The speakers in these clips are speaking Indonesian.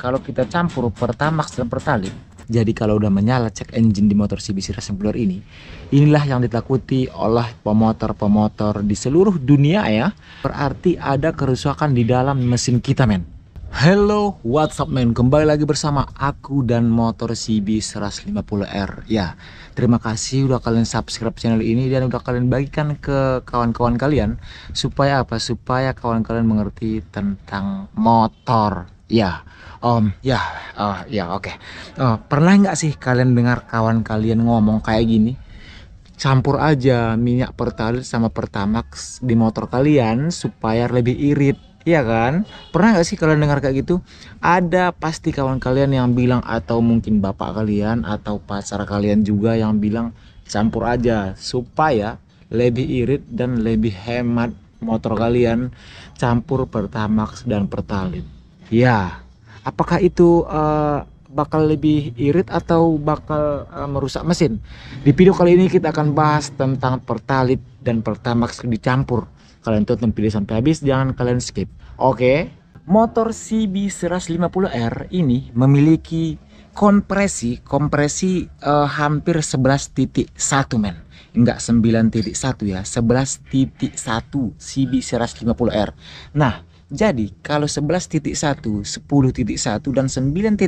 kalau kita campur pertamax dan pertalite jadi kalau udah menyala cek engine di motor CBC Racing Blur ini, inilah yang ditakuti oleh pemotor-pemotor di seluruh dunia ya. Berarti ada kerusakan di dalam mesin kita men. Hello, what's up men? Kembali lagi bersama aku dan motor CB 150R. Ya, terima kasih udah kalian subscribe channel ini dan udah kalian bagikan ke kawan-kawan kalian supaya apa? Supaya kawan kawan mengerti tentang motor Ya, om. ya, uh, ya, oke. Okay. Uh, pernah nggak sih kalian dengar kawan kalian ngomong kayak gini? Campur aja minyak pertalit sama pertamax di motor kalian supaya lebih irit, ya kan? Pernah nggak sih kalian dengar kayak gitu? Ada pasti kawan kalian yang bilang atau mungkin bapak kalian atau pacar kalian juga yang bilang campur aja supaya lebih irit dan lebih hemat motor kalian campur pertamax dan pertalit ya apakah itu uh, bakal lebih irit atau bakal uh, merusak mesin di video kali ini kita akan bahas tentang pertalit dan pertamax dicampur kalian tonton video sampai habis jangan kalian skip oke motor CB150R ini memiliki kompresi kompresi uh, hampir 11.1 men enggak 9.1 ya 11.1 CB150R nah jadi kalau 11.1, 10.1 dan 9.1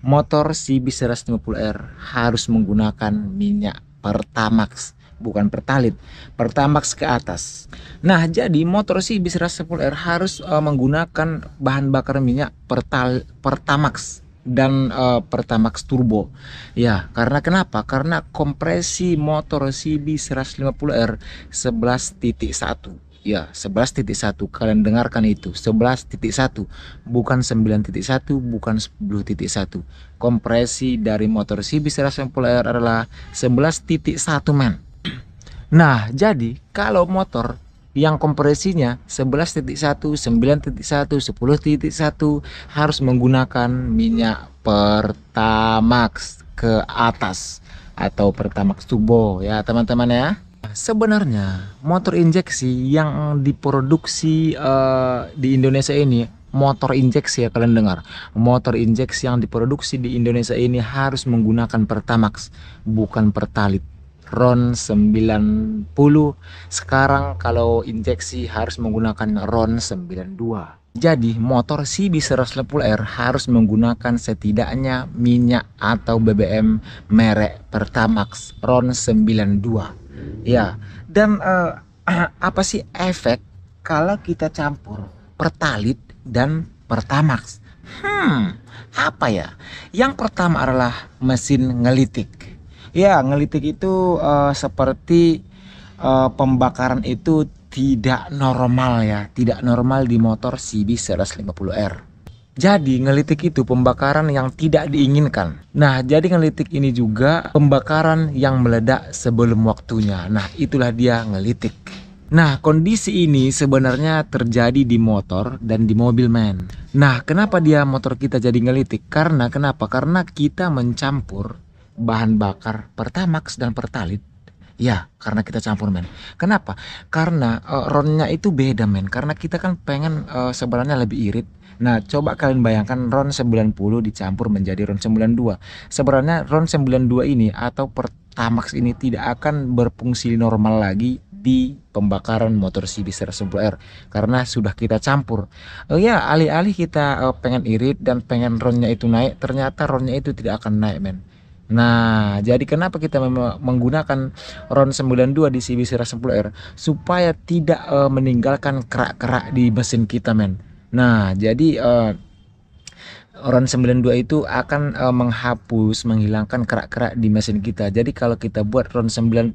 motor CB150R harus menggunakan minyak Pertamax bukan pertalit, pertamax ke atas. Nah, jadi motor CB110R harus uh, menggunakan bahan bakar minyak pertal pertamax dan uh, pertamax turbo. Ya, karena kenapa? Karena kompresi motor CB150R 11.1 Ya, 11.1. Kalian dengarkan itu, 11.1, bukan 9.1, bukan 10.1. Kompresi dari motor CB190 RR adalah 11.1, men. Nah, jadi kalau motor yang kompresinya 11.1, 9.1, 10.1 harus menggunakan minyak Pertamax ke atas atau Pertamax Turbo ya, teman-teman ya. Sebenarnya motor injeksi yang diproduksi uh, di Indonesia ini motor injeksi ya kalian dengar motor injeksi yang diproduksi di Indonesia ini harus menggunakan Pertamax bukan Pertalit RON 90 sekarang kalau injeksi harus menggunakan RON 92 jadi motor CB150R harus menggunakan setidaknya minyak atau BBM merek Pertamax RON 92 Ya. Dan uh, apa sih efek kalau kita campur pertalit dan pertamax? Hmm, apa ya? Yang pertama adalah mesin ngelitik. Ya, ngelitik itu uh, seperti uh, pembakaran itu tidak normal ya, tidak normal di motor CB 150R. Jadi ngelitik itu pembakaran yang tidak diinginkan. Nah, jadi ngelitik ini juga pembakaran yang meledak sebelum waktunya. Nah, itulah dia ngelitik. Nah, kondisi ini sebenarnya terjadi di motor dan di mobil men. Nah, kenapa dia motor kita jadi ngelitik? Karena kenapa? Karena kita mencampur bahan bakar Pertamax dan pertalite. Ya, karena kita campur men. Kenapa? Karena uh, eh, ronnya itu beda men. Karena kita kan pengen uh, sebenarnya lebih irit. Nah, coba kalian bayangkan ron 90 dicampur menjadi ron 92. Sebenarnya ron 92 ini atau Pertamax ini tidak akan berfungsi normal lagi di pembakaran motor CB 110R karena sudah kita campur. Oh ya, alih-alih kita pengen irit dan pengen ronnya itu naik, ternyata ronnya itu tidak akan naik, men. Nah, jadi kenapa kita menggunakan RON 92 di CBC 110 10R supaya tidak uh, meninggalkan kerak-kerak di mesin kita, men. Nah, jadi uh, RON 92 itu akan uh, menghapus, menghilangkan kerak-kerak di mesin kita. Jadi kalau kita buat RON 90,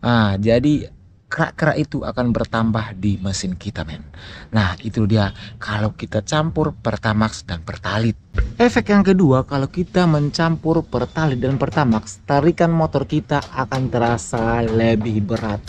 ah jadi kerak-kerak itu akan bertambah di mesin kita, men. Nah, itu dia kalau kita campur Pertamax dan pertalite. Efek yang kedua, kalau kita mencampur pertalite dan pertamax, tarikan motor kita akan terasa lebih berat.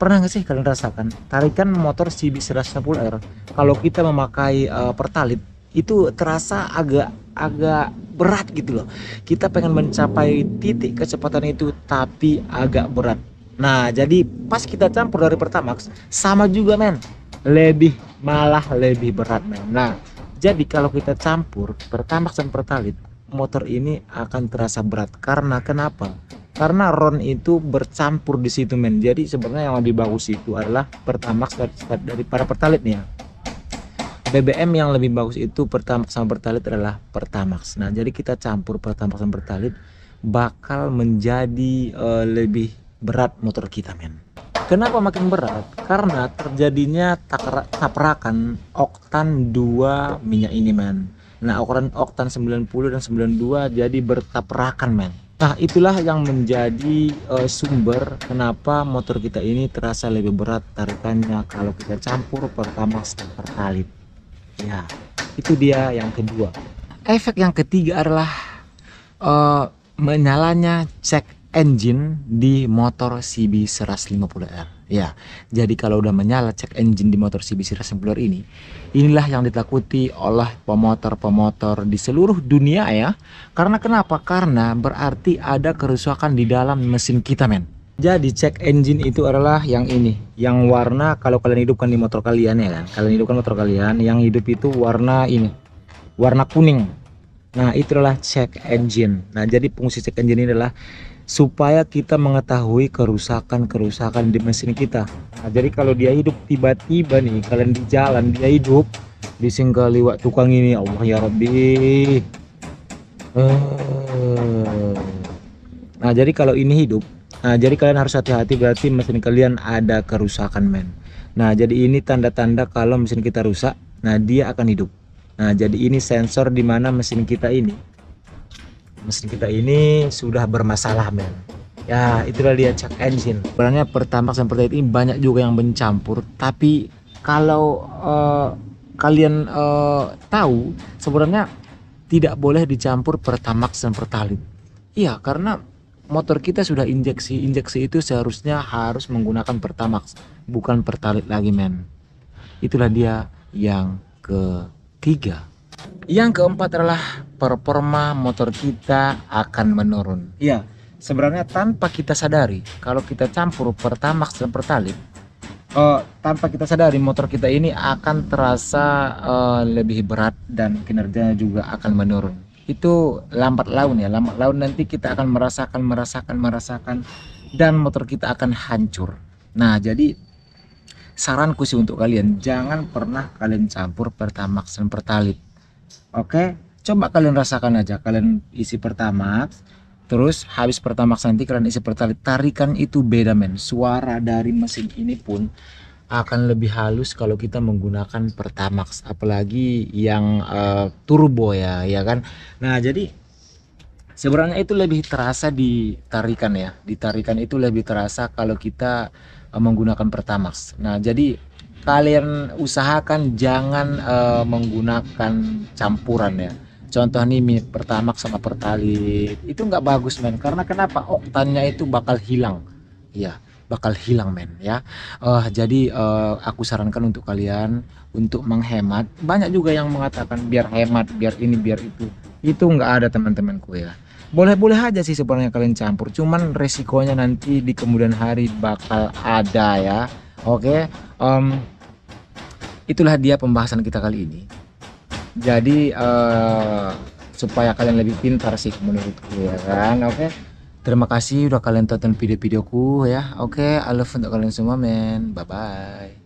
Pernah nggak sih kalian rasakan tarikan motor cb 110 r kalau kita memakai uh, eh, pertalite itu terasa agak agak berat gitu loh. Kita pengen mencapai titik kecepatan itu tapi agak berat. Nah, jadi pas kita campur dari pertamax sama juga men. Lebih malah lebih berat men. Nah, jadi kalau kita campur pertamax dan pertalit, motor ini akan terasa berat. Karena kenapa? Karena ron itu bercampur di situ men. Jadi sebenarnya yang lebih bagus itu adalah pertamax dari para pertalit nih ya. BBM yang lebih bagus itu pertamax sama pertalit adalah pertamax. Nah, jadi kita campur pertamax sama pertalit bakal menjadi uh, lebih berat motor kita men. Kenapa makin berat? Karena terjadinya taprakan oktan 2 minyak ini, men. Nah, oktan oktan 90 dan 92 jadi bertabrakan, men. Nah, itulah yang menjadi uh, sumber kenapa motor kita ini terasa lebih berat tarikannya kalau kita campur pertama starter talit. Ya, itu dia yang kedua. Efek yang ketiga adalah uh, menyalanya check engine di motor CB 150R. Ya, jadi kalau udah menyala cek engine di motor CB 150R ini, inilah yang ditakuti oleh pemotor-pemotor di seluruh dunia ya. Karena kenapa? Karena berarti ada kerusakan di dalam mesin kita, men. Jadi cek engine itu adalah yang ini, yang warna kalau kalian hidupkan di motor kalian ya kan. Kalian hidupkan motor kalian, yang hidup itu warna ini. Warna kuning. Nah, itulah cek engine. Nah, jadi fungsi cek engine ini adalah supaya kita mengetahui kerusakan-kerusakan di mesin kita. Nah, jadi kalau dia hidup tiba-tiba nih, kalian di jalan dia hidup, bising ke tukang ini, Allah ya Rabbi. Eh. Nah, jadi kalau ini hidup, nah jadi kalian harus hati-hati berarti mesin kalian ada kerusakan men. Nah, jadi ini tanda-tanda kalau mesin kita rusak, nah dia akan hidup. Nah, jadi ini sensor di mana mesin kita ini mesin kita ini sudah bermasalah men ya itulah dia check engine sebenarnya pertamax dan pertalite ini banyak juga yang mencampur tapi kalau uh, kalian uh, tahu sebenarnya tidak boleh dicampur pertamax dan pertalite iya karena motor kita sudah injeksi injeksi itu seharusnya harus menggunakan pertamax bukan pertalite lagi men itulah dia yang ketiga yang keempat adalah performa motor kita akan menurun. Iya. Sebenarnya tanpa kita sadari, kalau kita campur pertamax dan pertalite, uh, tanpa kita sadari motor kita ini akan terasa uh, lebih berat dan kinerjanya juga akan menurun. Itu lambat laun ya, lambat laun nanti kita akan merasakan, merasakan, merasakan, dan motor kita akan hancur. Nah, jadi saranku sih untuk kalian, jangan pernah kalian campur pertamax dan pertalite. Oke? Okay? coba kalian rasakan aja kalian hmm. isi pertamax terus habis pertamax nanti kalian isi pertalite tarikan itu beda men suara dari mesin ini pun akan lebih halus kalau kita menggunakan pertamax apalagi yang uh, turbo ya ya kan nah jadi sebenarnya itu lebih terasa di tarikan ya di tarikan itu lebih terasa kalau kita uh, menggunakan pertamax nah jadi kalian usahakan jangan uh, menggunakan campuran ya contoh nih pertamax sama pertalit itu nggak bagus men karena kenapa oktannya oh, itu bakal hilang ya bakal hilang men ya uh, jadi uh, aku sarankan untuk kalian untuk menghemat banyak juga yang mengatakan biar hemat biar ini biar itu itu nggak ada teman-temanku ya boleh-boleh aja sih sebenarnya kalian campur cuman resikonya nanti di kemudian hari bakal ada ya oke okay? um, itulah dia pembahasan kita kali ini jadi uh, supaya kalian lebih pintar sih menurutku ya kan oke okay? terima kasih udah kalian tonton video-videoku ya oke okay, I love untuk kalian semua men bye bye